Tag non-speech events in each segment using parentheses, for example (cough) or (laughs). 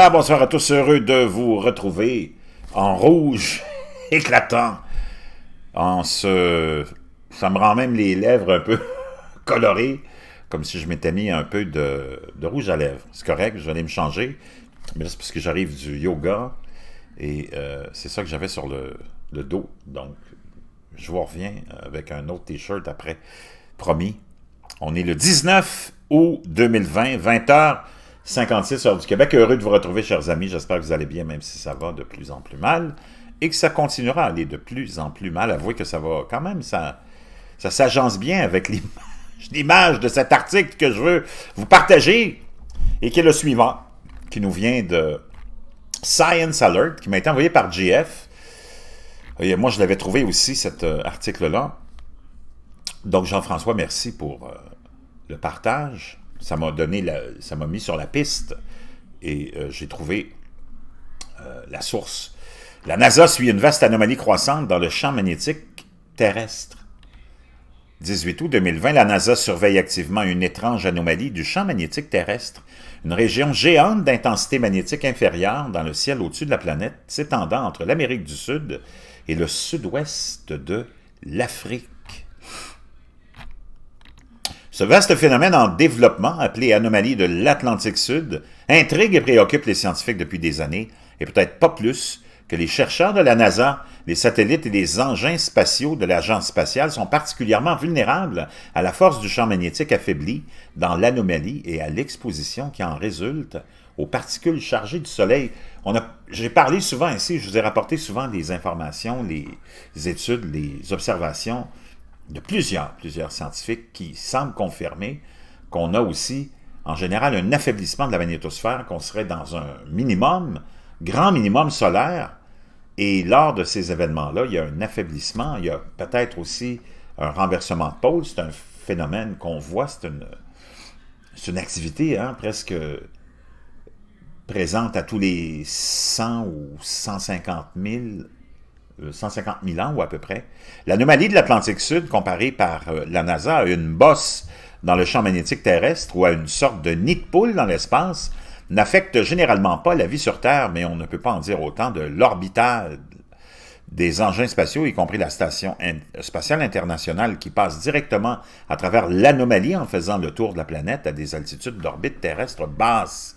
Ah, bonsoir à tous, heureux de vous retrouver en rouge, (laughs) éclatant, en ce... Ça me rend même les lèvres un peu (laughs) colorées, comme si je m'étais mis un peu de, rouge à lèvres. C'est correct, je vais aller me changer, mais c'est parce que j'arrive du yoga, et euh, c'est ça que j'avais sur le, le, dos, donc je vous reviens avec un autre T-shirt après, promis. On est le 19 août 2020, 20h. 56 heures du Québec. Heureux de vous retrouver, chers amis. J'espère que vous allez bien, même si ça va de plus en plus mal. Et que ça continuera à aller de plus en plus mal. Avouez que ça va quand même, ça, ça s'agence bien avec l'image (laughs) de cet article que je veux vous partager et qui est le suivant, qui nous vient de Science Alert, qui m'a été envoyé par GF. moi, je l'avais trouvé aussi, cet euh, article-là. Donc, Jean-François, merci pour euh, le partage ça m'a donné, ça m'a mis sur la piste et euh, j'ai trouvé euh, la source. La NASA suit une vaste anomalie croissante dans le champ magnétique terrestre. 18 août 2020, la NASA surveille activement une étrange anomalie du champ magnétique terrestre, une région géante d'intensité magnétique inférieure dans le ciel au-dessus de la planète, s'étendant entre l'Amérique du Sud et le sud-ouest de l'Afrique. Ce vaste phénomène en développement, appelé anomalie de l'Atlantique Sud, intrigue et préoccupe les scientifiques depuis des années, et peut-être pas plus que les chercheurs de la NASA, les satellites et les engins spatiaux de l'Agence spatiale sont particulièrement vulnérables à la force du champ magnétique affaibli dans l'anomalie et à l'exposition qui en résulte aux particules chargées du Soleil. J'ai parlé souvent ici, je vous ai rapporté souvent des informations, les études, les observations de plusieurs, plusieurs scientifiques qui semblent confirmer qu'on a aussi, en général, un affaiblissement de la magnétosphère, qu'on serait dans un minimum, grand minimum solaire, et lors de ces événements-là, il y a un affaiblissement, il y a peut-être aussi un renversement de pôle, c'est un phénomène qu'on voit, c'est une, une, activité hein, presque présente à tous les 100 ou 150 000 150 euh, 000 ans ou à peu près. L'anomalie de l'Atlantique Sud, comparée par euh, la NASA à une bosse dans le champ magnétique terrestre ou à une sorte de nid de poule dans l'espace, n'affecte généralement pas la vie sur Terre, mais on ne peut pas en dire autant de l'orbital des engins spatiaux, y compris la Station spatiale internationale, qui passe directement à travers l'anomalie en faisant le tour de la planète à des altitudes d'orbite terrestre basse.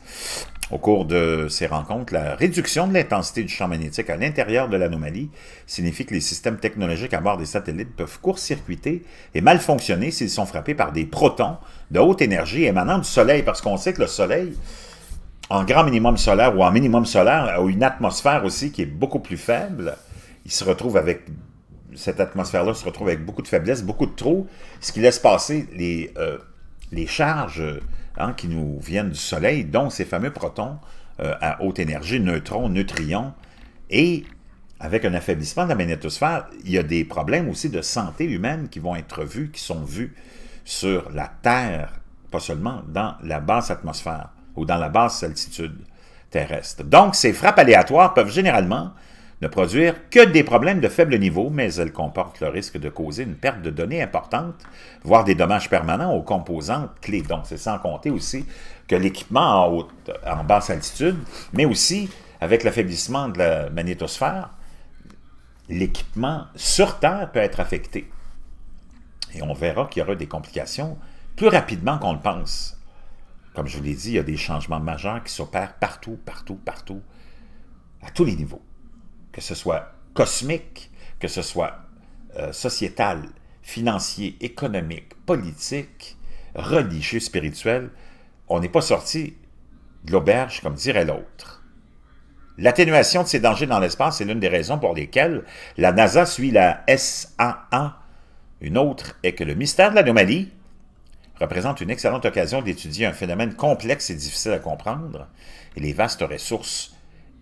Au cours de ces rencontres, la réduction de l'intensité du champ magnétique à l'intérieur de l'anomalie signifie que les systèmes technologiques à bord des satellites peuvent court-circuiter et mal fonctionner s'ils sont frappés par des protons de haute énergie émanant du Soleil, parce qu'on sait que le Soleil, en grand minimum solaire ou en minimum solaire, a une atmosphère aussi qui est beaucoup plus faible. Il se retrouve avec cette atmosphère-là se retrouve avec beaucoup de faiblesse, beaucoup de trous, ce qui laisse passer les, euh, les charges Hein, qui nous viennent du Soleil, dont ces fameux protons euh, à haute énergie, neutrons, neutrions, et avec un affaiblissement de la magnétosphère, il y a des problèmes aussi de santé humaine qui vont être vus, qui sont vus sur la Terre, pas seulement dans la basse atmosphère ou dans la basse altitude terrestre. Donc, ces frappes aléatoires peuvent généralement ne produire que des problèmes de faible niveau, mais elle comporte le risque de causer une perte de données importante, voire des dommages permanents aux composantes clés. Donc, c'est sans compter aussi que l'équipement en, en basse altitude, mais aussi avec l'affaiblissement de la magnétosphère, l'équipement sur Terre peut être affecté. Et on verra qu'il y aura des complications plus rapidement qu'on le pense. Comme je vous l'ai dit, il y a des changements majeurs qui s'opèrent partout, partout, partout, à tous les niveaux que ce soit cosmique, que ce soit euh, sociétal, financier, économique, politique, religieux, spirituel, on n'est pas sorti de l'auberge, comme dirait l'autre. L'atténuation de ces dangers dans l'espace est l'une des raisons pour lesquelles la NASA suit la SAA. Une autre est que le mystère de l'anomalie représente une excellente occasion d'étudier un phénomène complexe et difficile à comprendre et les vastes ressources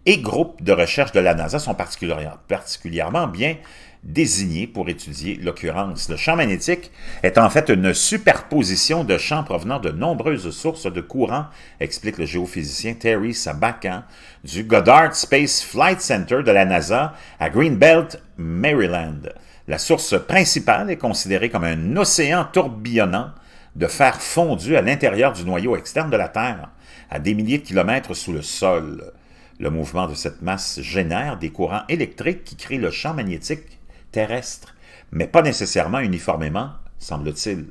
les groupes de recherche de la NASA sont particulièrement bien désignés pour étudier l'occurrence. Le champ magnétique est en fait une superposition de champs provenant de nombreuses sources de courants, explique le géophysicien Terry Sabakan du Goddard Space Flight Center de la NASA à Greenbelt, Maryland. La source principale est considérée comme un océan tourbillonnant de fer fondu à l'intérieur du noyau externe de la Terre, à des milliers de kilomètres sous le sol. Le mouvement de cette masse génère des courants électriques qui créent le champ magnétique terrestre, mais pas nécessairement uniformément, semble-t-il.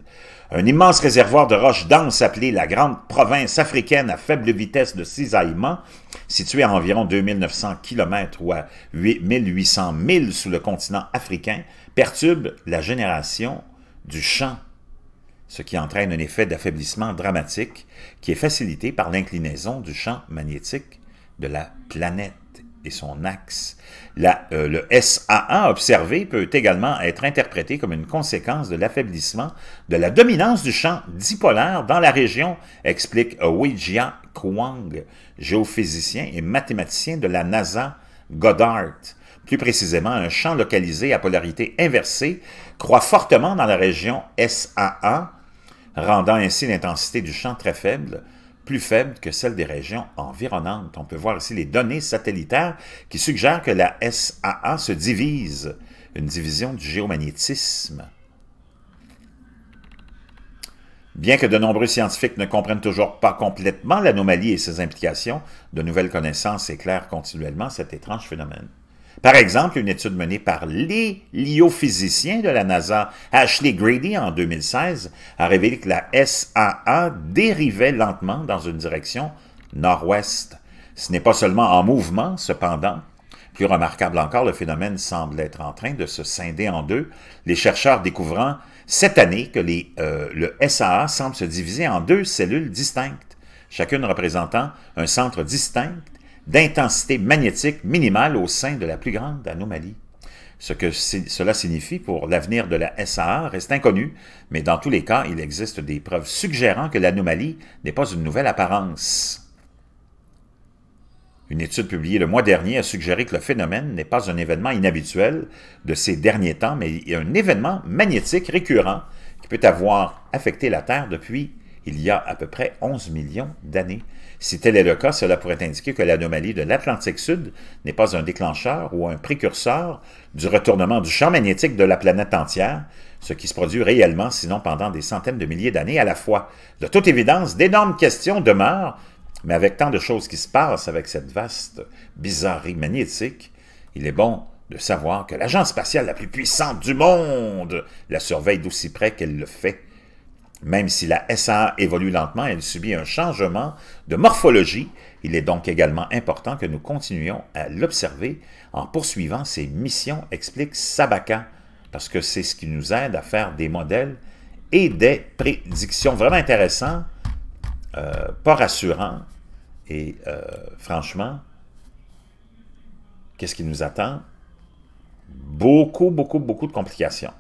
Un immense réservoir de roches denses appelé la Grande Province africaine à faible vitesse de cisaillement, situé à environ 2900 km ou à 8800 milles sous le continent africain, perturbe la génération du champ, ce qui entraîne un effet d'affaiblissement dramatique qui est facilité par l'inclinaison du champ magnétique de la planète et son axe. Euh, le SAA observé peut également être interprété comme une conséquence de l'affaiblissement de la dominance du champ dipolaire dans la région, explique Weijia Kuang, géophysicien et mathématicien de la NASA Goddard. Plus précisément, un champ localisé à polarité inversée croît fortement dans la région SAA, rendant ainsi l'intensité du champ très faible, plus faible que celle des régions environnantes. On peut voir ici les données satellitaires qui suggèrent que la SAA se divise, une division du géomagnétisme. Bien que de nombreux scientifiques ne comprennent toujours pas complètement l'anomalie et ses implications, de nouvelles connaissances éclairent continuellement cet étrange phénomène. Par exemple, une étude menée par les de la NASA, Ashley Grady, en 2016, a révélé que la SAA dérivait lentement dans une direction nord-ouest. Ce n'est pas seulement en mouvement, cependant. Plus remarquable encore, le phénomène semble être en train de se scinder en deux, les chercheurs découvrant cette année que euh, le SAA semble se diviser en deux cellules distinctes, chacune représentant un centre distinct d'intensité magnétique minimale au sein de la plus grande anomalie. Ce que cela signifie pour l'avenir de la SAR reste inconnu, mais dans tous les cas, il existe des preuves suggérant que l'anomalie n'est pas une nouvelle apparence. Une étude publiée le mois dernier a suggéré que le phénomène n'est pas un événement inhabituel de ces derniers temps, mais un événement magnétique récurrent qui peut avoir affecté la Terre depuis il y a à peu près 11 millions d'années. Si tel est le cas, cela pourrait indiquer que l'anomalie de l'Atlantique Sud n'est pas un déclencheur ou un précurseur du retournement du champ magnétique de la planète entière, ce qui se produit réellement sinon pendant des centaines de milliers d'années à la fois. De toute évidence, d'énormes questions demeurent, mais avec tant de choses qui se passent avec cette vaste bizarrerie magnétique, il est bon de savoir que l'agence spatiale la plus puissante du monde la surveille d'aussi près qu'elle le fait même si la SAA évolue lentement, elle subit un changement de morphologie. Il est donc également important que nous continuions à l'observer en poursuivant ses missions, explique Sabaka, parce que c'est ce qui nous aide à faire des modèles et des prédictions. Vraiment intéressants, euh, pas rassurants. et euh, franchement, qu'est-ce qui nous attend? Beaucoup, beaucoup, beaucoup de complications.